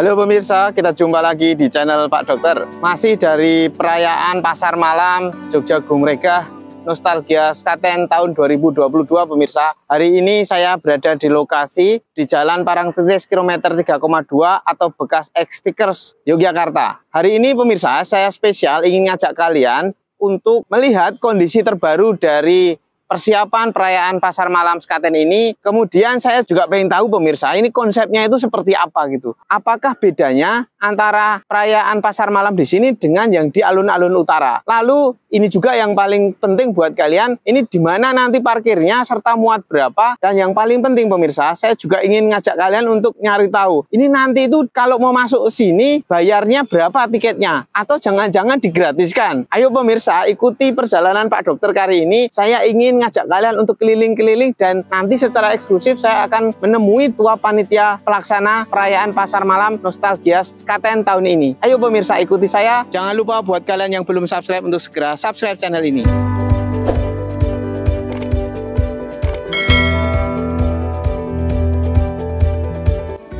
Halo pemirsa, kita jumpa lagi di channel Pak Dokter. Masih dari perayaan Pasar Malam Jogja mereka Nostalgia Skaten tahun 2022 pemirsa. Hari ini saya berada di lokasi di Jalan Parangtritis kilometer 3,2 atau bekas X Stickers Yogyakarta. Hari ini pemirsa, saya spesial ingin ngajak kalian untuk melihat kondisi terbaru dari persiapan perayaan pasar malam Sekaten ini. Kemudian saya juga pengen tahu pemirsa, ini konsepnya itu seperti apa gitu. Apakah bedanya antara perayaan pasar malam di sini dengan yang di alun-alun utara. Lalu ini juga yang paling penting buat kalian, ini di mana nanti parkirnya serta muat berapa dan yang paling penting pemirsa, saya juga ingin ngajak kalian untuk nyari tahu. Ini nanti itu kalau mau masuk sini bayarnya berapa tiketnya atau jangan-jangan digratiskan. Ayo pemirsa, ikuti perjalanan Pak Dokter kali ini. Saya ingin ngajak kalian untuk keliling-keliling dan nanti secara eksklusif saya akan menemui tua panitia pelaksana perayaan pasar malam Nostalgia SKTN tahun ini. Ayo pemirsa ikuti saya. Jangan lupa buat kalian yang belum subscribe untuk segera subscribe channel ini.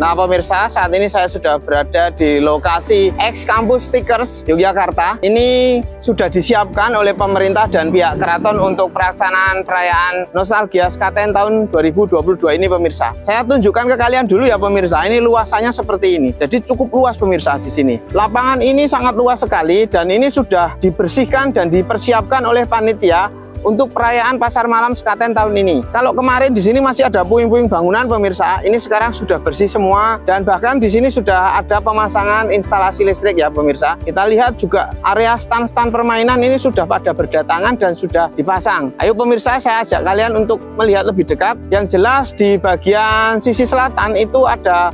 Nah pemirsa saat ini saya sudah berada di lokasi X Campus Stickers Yogyakarta. Ini sudah disiapkan oleh pemerintah dan pihak keraton untuk pelaksanaan perayaan Nostalgia Skaten tahun 2022 ini pemirsa. Saya tunjukkan ke kalian dulu ya pemirsa. Ini luasannya seperti ini. Jadi cukup luas pemirsa di sini. Lapangan ini sangat luas sekali dan ini sudah dibersihkan dan dipersiapkan oleh panitia untuk perayaan pasar malam Sekaten tahun ini. Kalau kemarin di sini masih ada puing-puing bangunan pemirsa, ini sekarang sudah bersih semua dan bahkan di sini sudah ada pemasangan instalasi listrik ya pemirsa. Kita lihat juga area stan-stan permainan ini sudah pada berdatangan dan sudah dipasang. Ayo pemirsa saya ajak kalian untuk melihat lebih dekat. Yang jelas di bagian sisi selatan itu ada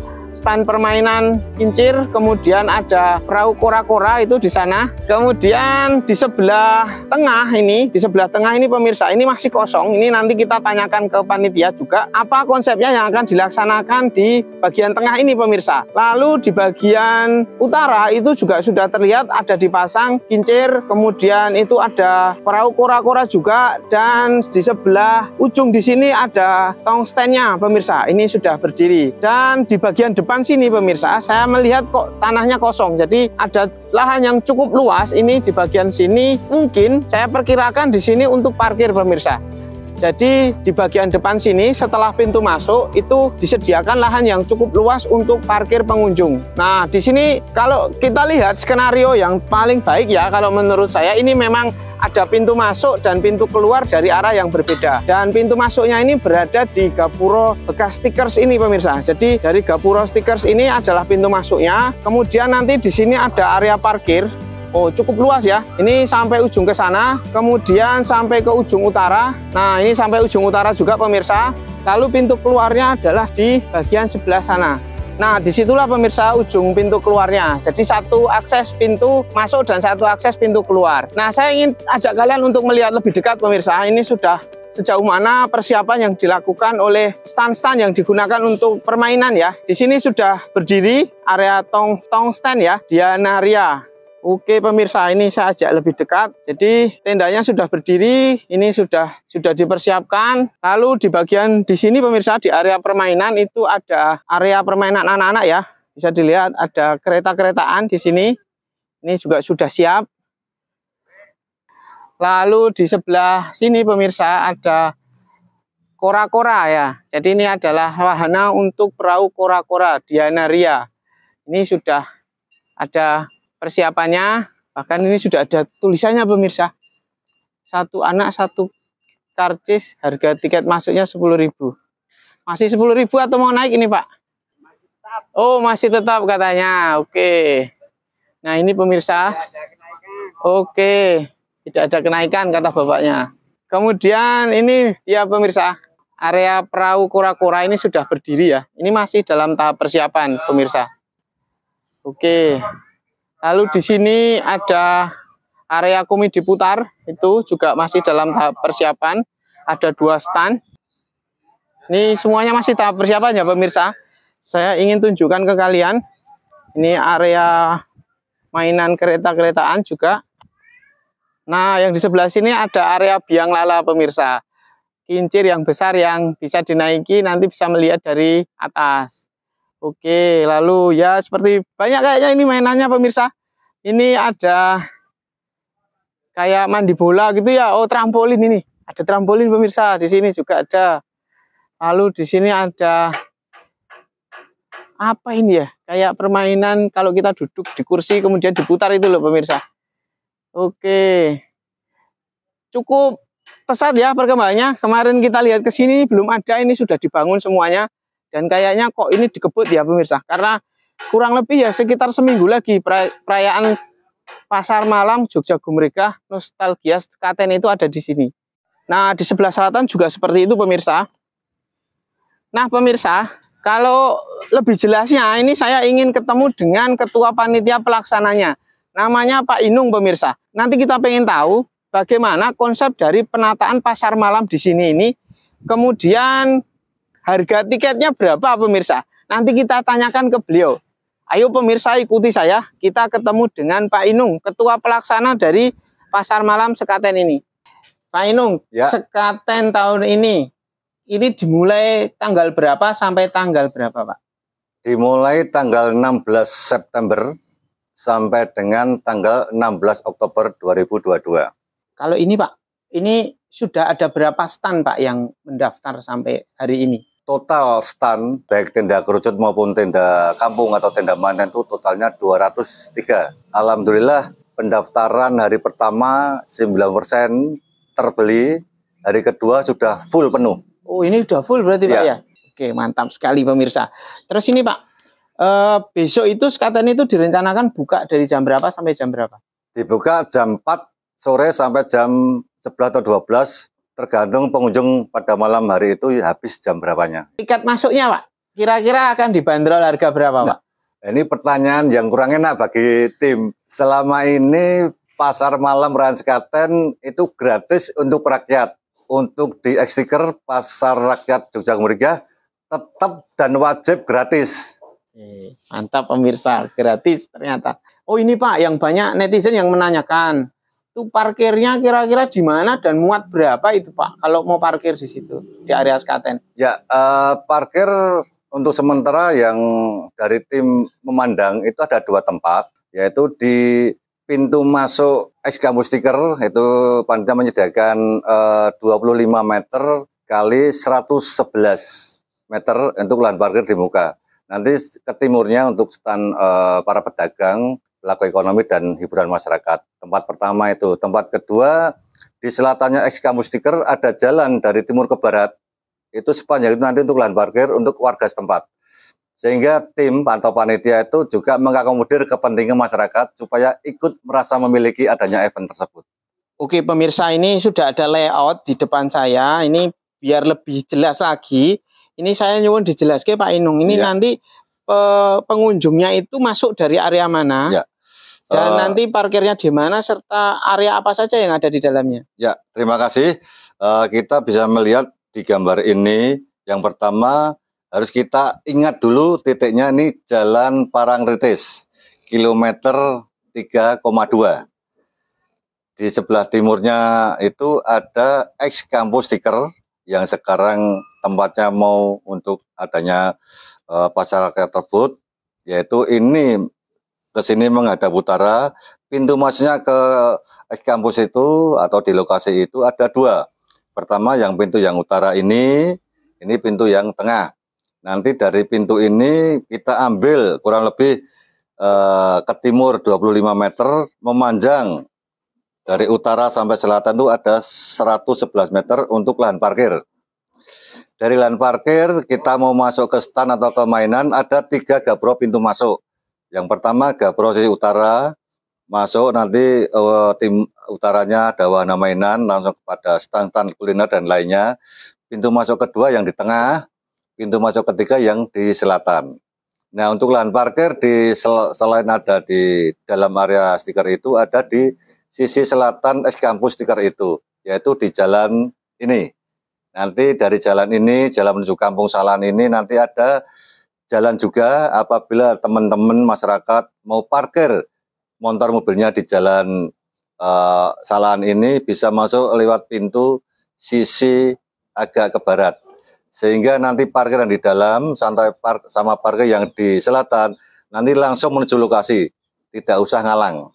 stand permainan kincir, kemudian ada perahu kora-kora itu di sana. Kemudian di sebelah tengah ini, di sebelah tengah ini pemirsa, ini masih kosong. Ini nanti kita tanyakan ke panitia juga apa konsepnya yang akan dilaksanakan di bagian tengah ini pemirsa. Lalu di bagian utara itu juga sudah terlihat ada dipasang kincir, kemudian itu ada perahu kora-kora juga dan di sebelah ujung di sini ada tong standnya pemirsa. Ini sudah berdiri dan di bagian depan depan sini pemirsa, saya melihat kok tanahnya kosong. Jadi ada lahan yang cukup luas ini di bagian sini. Mungkin saya perkirakan di sini untuk parkir pemirsa. Jadi di bagian depan sini setelah pintu masuk itu disediakan lahan yang cukup luas untuk parkir pengunjung. Nah di sini kalau kita lihat skenario yang paling baik ya kalau menurut saya ini memang ada pintu masuk dan pintu keluar dari arah yang berbeda. Dan pintu masuknya ini berada di Gapuro bekas stickers ini pemirsa. Jadi dari Gapuro stickers ini adalah pintu masuknya. Kemudian nanti di sini ada area parkir Oh, cukup luas ya. Ini sampai ujung ke sana, kemudian sampai ke ujung utara. Nah, ini sampai ujung utara juga pemirsa. Lalu pintu keluarnya adalah di bagian sebelah sana. Nah, disitulah pemirsa ujung pintu keluarnya. Jadi satu akses pintu masuk dan satu akses pintu keluar. Nah, saya ingin ajak kalian untuk melihat lebih dekat pemirsa. Ini sudah sejauh mana persiapan yang dilakukan oleh stand-stand yang digunakan untuk permainan ya. Di sini sudah berdiri area tong tong stand ya, Dianaria. Oke pemirsa, ini saya ajak lebih dekat. Jadi tendanya sudah berdiri, ini sudah sudah dipersiapkan. Lalu di bagian di sini pemirsa di area permainan itu ada area permainan anak-anak ya. Bisa dilihat ada kereta-keretaan di sini. Ini juga sudah siap. Lalu di sebelah sini pemirsa ada kora-kora ya. Jadi ini adalah wahana untuk perahu kora-kora Dianaria. Ini sudah ada persiapannya bahkan ini sudah ada tulisannya pemirsa satu anak satu karcis harga tiket masuknya 10.000 masih 10.000 atau mau naik ini Pak masih Oh masih tetap katanya oke nah ini pemirsa oke tidak ada kenaikan kata bapaknya kemudian ini ya pemirsa area perahu kura-kura ini sudah berdiri ya. Ini masih dalam tahap persiapan, pemirsa. Oke. Okay. Lalu di sini ada area kumi diputar itu juga masih dalam tahap persiapan. Ada dua stand. Ini semuanya masih tahap persiapan ya pemirsa. Saya ingin tunjukkan ke kalian. Ini area mainan kereta-keretaan juga. Nah, yang di sebelah sini ada area biang lala pemirsa. Kincir yang besar yang bisa dinaiki nanti bisa melihat dari atas. Oke, lalu ya seperti banyak kayaknya ini mainannya pemirsa. Ini ada kayak mandi bola gitu ya. Oh, trampolin ini. Ada trampolin pemirsa di sini juga ada. Lalu di sini ada apa ini ya? Kayak permainan kalau kita duduk di kursi kemudian diputar itu loh pemirsa. Oke. Cukup pesat ya perkembangannya. Kemarin kita lihat ke sini belum ada, ini sudah dibangun semuanya. Dan kayaknya kok ini dikebut ya pemirsa karena kurang lebih ya sekitar seminggu lagi perayaan Pasar Malam Jogja Gumregah Nostalgia Katen itu ada di sini. Nah, di sebelah selatan juga seperti itu pemirsa. Nah, pemirsa, kalau lebih jelasnya ini saya ingin ketemu dengan ketua panitia pelaksananya. Namanya Pak Inung pemirsa. Nanti kita pengen tahu bagaimana konsep dari penataan pasar malam di sini ini. Kemudian Harga tiketnya berapa pemirsa? Nanti kita tanyakan ke beliau. Ayo pemirsa ikuti saya, kita ketemu dengan Pak Inung, ketua pelaksana dari pasar malam Sekaten ini. Pak Inung, ya. Sekaten tahun ini, ini dimulai tanggal berapa sampai tanggal berapa Pak? Dimulai tanggal 16 September sampai dengan tanggal 16 Oktober 2022. Kalau ini Pak, ini sudah ada berapa stand Pak yang mendaftar sampai hari ini? total stand baik tenda kerucut maupun tenda kampung atau tenda mantan itu totalnya 203. Alhamdulillah pendaftaran hari pertama 9% terbeli, hari kedua sudah full penuh. Oh, ini sudah full berarti ya. Pak iya. ya? Oke, mantap sekali pemirsa. Terus ini Pak, eh, besok itu sekatan itu direncanakan buka dari jam berapa sampai jam berapa? Dibuka jam 4 sore sampai jam 11 atau 12 Tergantung pengunjung pada malam hari itu habis jam berapanya. Tiket masuknya, Pak, kira-kira akan dibanderol harga berapa, Pak? Nah, ini pertanyaan yang kurang enak bagi tim. Selama ini pasar malam Ranskaten itu gratis untuk rakyat. Untuk di ekstiker pasar rakyat Jogja Muriga tetap dan wajib gratis. Mantap pemirsa, gratis ternyata. Oh ini Pak, yang banyak netizen yang menanyakan itu parkirnya kira-kira di mana dan muat berapa itu Pak kalau mau parkir di situ di area Skaten? Ya uh, parkir untuk sementara yang dari tim memandang itu ada dua tempat yaitu di pintu masuk SK Mustiker itu panitia menyediakan eh, uh, 25 meter kali 111 meter untuk lahan parkir di muka. Nanti ke timurnya untuk stand uh, para pedagang laku ekonomi dan hiburan masyarakat. Tempat pertama itu. Tempat kedua di selatannya ex Kamustiker ada jalan dari timur ke barat. Itu sepanjang itu nanti untuk lahan parkir untuk warga setempat. Sehingga tim atau panitia itu juga mengakomodir kepentingan masyarakat supaya ikut merasa memiliki adanya event tersebut. Oke pemirsa ini sudah ada layout di depan saya. Ini biar lebih jelas lagi. Ini saya nyuwun dijelaskan Pak Inung. Ini ya. nanti eh, pengunjungnya itu masuk dari area mana? Ya. Dan uh, nanti parkirnya di mana serta area apa saja yang ada di dalamnya? Ya, terima kasih. Uh, kita bisa melihat di gambar ini yang pertama harus kita ingat dulu titiknya ini Jalan Parangtritis kilometer 3,2. Di sebelah timurnya itu ada ex kampus stiker yang sekarang tempatnya mau untuk adanya uh, pasar tersebut yaitu ini ke sini menghadap utara, pintu masuknya ke kampus itu atau di lokasi itu ada dua. Pertama yang pintu yang utara ini, ini pintu yang tengah. Nanti dari pintu ini kita ambil kurang lebih eh, ke timur 25 meter, memanjang dari utara sampai selatan itu ada 111 meter untuk lahan parkir. Dari lahan parkir kita mau masuk ke stan atau ke mainan ada tiga gapro pintu masuk. Yang pertama sisi Utara masuk nanti uh, tim utaranya ada wahana Mainan langsung kepada stand-stand kuliner dan lainnya. Pintu masuk kedua yang di tengah, pintu masuk ketiga yang di selatan. Nah, untuk lahan parkir di sel, selain ada di dalam area stiker itu ada di sisi selatan es kampus stiker itu, yaitu di jalan ini. Nanti dari jalan ini, jalan menuju Kampung Salan ini nanti ada jalan juga apabila teman-teman masyarakat mau parkir motor mobilnya di jalan uh, eh, Salahan ini bisa masuk lewat pintu sisi agak ke barat. Sehingga nanti parkir yang di dalam santai park, sama parkir yang di selatan nanti langsung menuju lokasi, tidak usah ngalang.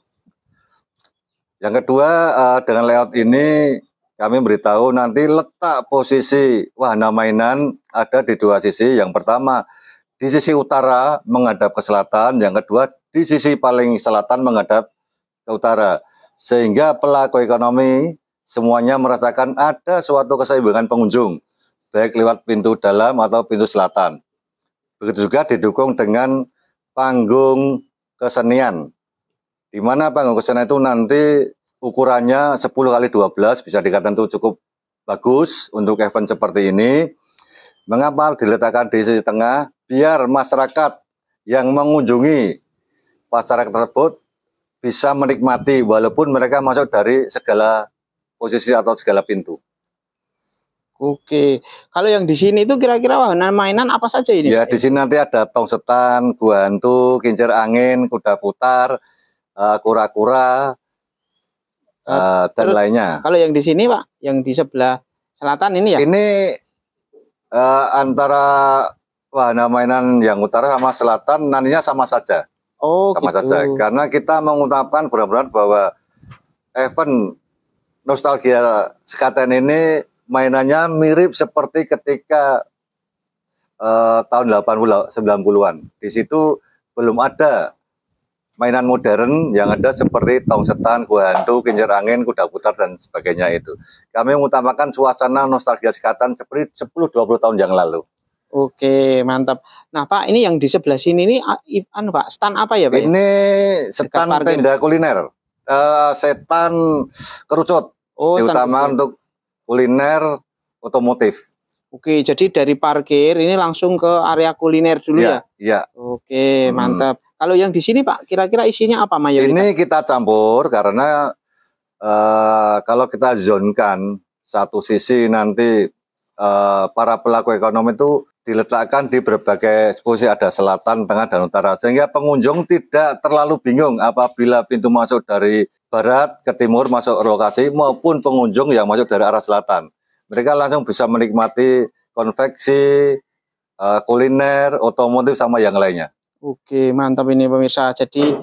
Yang kedua, uh, dengan layout ini kami beritahu nanti letak posisi wahana mainan ada di dua sisi. Yang pertama, di sisi utara menghadap ke selatan, yang kedua di sisi paling selatan menghadap ke utara. Sehingga pelaku ekonomi semuanya merasakan ada suatu keseimbangan pengunjung, baik lewat pintu dalam atau pintu selatan. Begitu juga didukung dengan panggung kesenian, di mana panggung kesenian itu nanti ukurannya 10 kali 12 bisa dikatakan itu cukup bagus untuk event seperti ini. Mengapa diletakkan di sisi tengah? biar masyarakat yang mengunjungi pasar tersebut bisa menikmati walaupun mereka masuk dari segala posisi atau segala pintu. Oke, kalau yang di sini itu kira-kira wahana mainan apa saja ini? Ya, di sini nanti ada tong setan, gua hantu, kincir angin, kuda putar, eh, kura-kura, uh, dan lainnya. Kalau yang di sini, Pak, yang di sebelah selatan ini ya? Ini uh, antara Wah, nah mainan yang utara sama selatan nantinya sama saja. Oh, sama gitu. saja. Karena kita mengutamakan benar-benar bahwa event nostalgia sekaten ini mainannya mirip seperti ketika uh, tahun 80 90-an. Di situ belum ada mainan modern yang ada seperti tong setan, gua hantu, kincir angin, kuda putar dan sebagainya itu. Kami mengutamakan suasana nostalgia sekatan seperti 10 20 tahun yang lalu. Oke, mantap. Nah, Pak, ini yang di sebelah sini ini ah, an Pak, stand apa ya, Pak? Ya? Ini stand tenda kuliner. Uh, setan kerucut. Oh, terutama untuk kuliner otomotif. Oke, jadi dari parkir ini langsung ke area kuliner dulu iya, ya? Iya. Ya. Oke, hmm. mantap. Kalau yang di sini, Pak, kira-kira isinya apa mayoritas? Ini kita campur karena uh, kalau kita zonkan satu sisi nanti uh, para pelaku ekonomi itu diletakkan di berbagai posisi ada selatan, tengah, dan utara sehingga pengunjung tidak terlalu bingung apabila pintu masuk dari barat ke timur masuk lokasi maupun pengunjung yang masuk dari arah selatan. Mereka langsung bisa menikmati konveksi, eh, kuliner, otomotif sama yang lainnya. Oke, mantap ini pemirsa. Jadi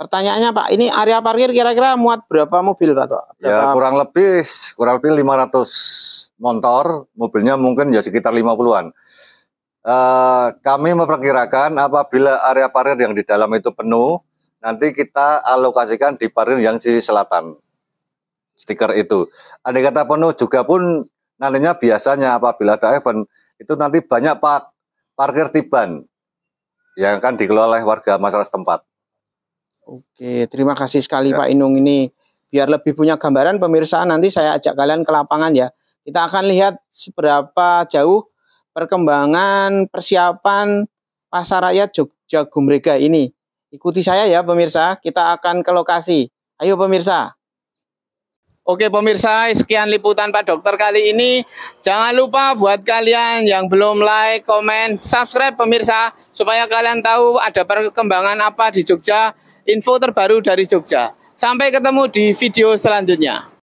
pertanyaannya Pak, ini area parkir kira-kira muat berapa mobil Pak? Ya, berapa? Ya kurang lebih kurang lebih 500 motor, mobilnya mungkin ya sekitar 50-an. Eh, kami memperkirakan apabila area parir yang di dalam itu penuh, nanti kita alokasikan di parir yang di selatan. Stiker itu. Andai kata penuh juga pun nantinya biasanya apabila ada event, itu nanti banyak pak parkir tiban yang akan dikelola oleh warga masyarakat setempat. Oke, terima kasih sekali ya. Pak Inung ini. Biar lebih punya gambaran pemirsa, nanti saya ajak kalian ke lapangan ya. Kita akan lihat seberapa jauh perkembangan persiapan pasar rakyat Jogja Gumrega ini. Ikuti saya ya pemirsa, kita akan ke lokasi. Ayo pemirsa. Oke pemirsa, sekian liputan Pak Dokter kali ini. Jangan lupa buat kalian yang belum like, komen, subscribe pemirsa supaya kalian tahu ada perkembangan apa di Jogja, info terbaru dari Jogja. Sampai ketemu di video selanjutnya.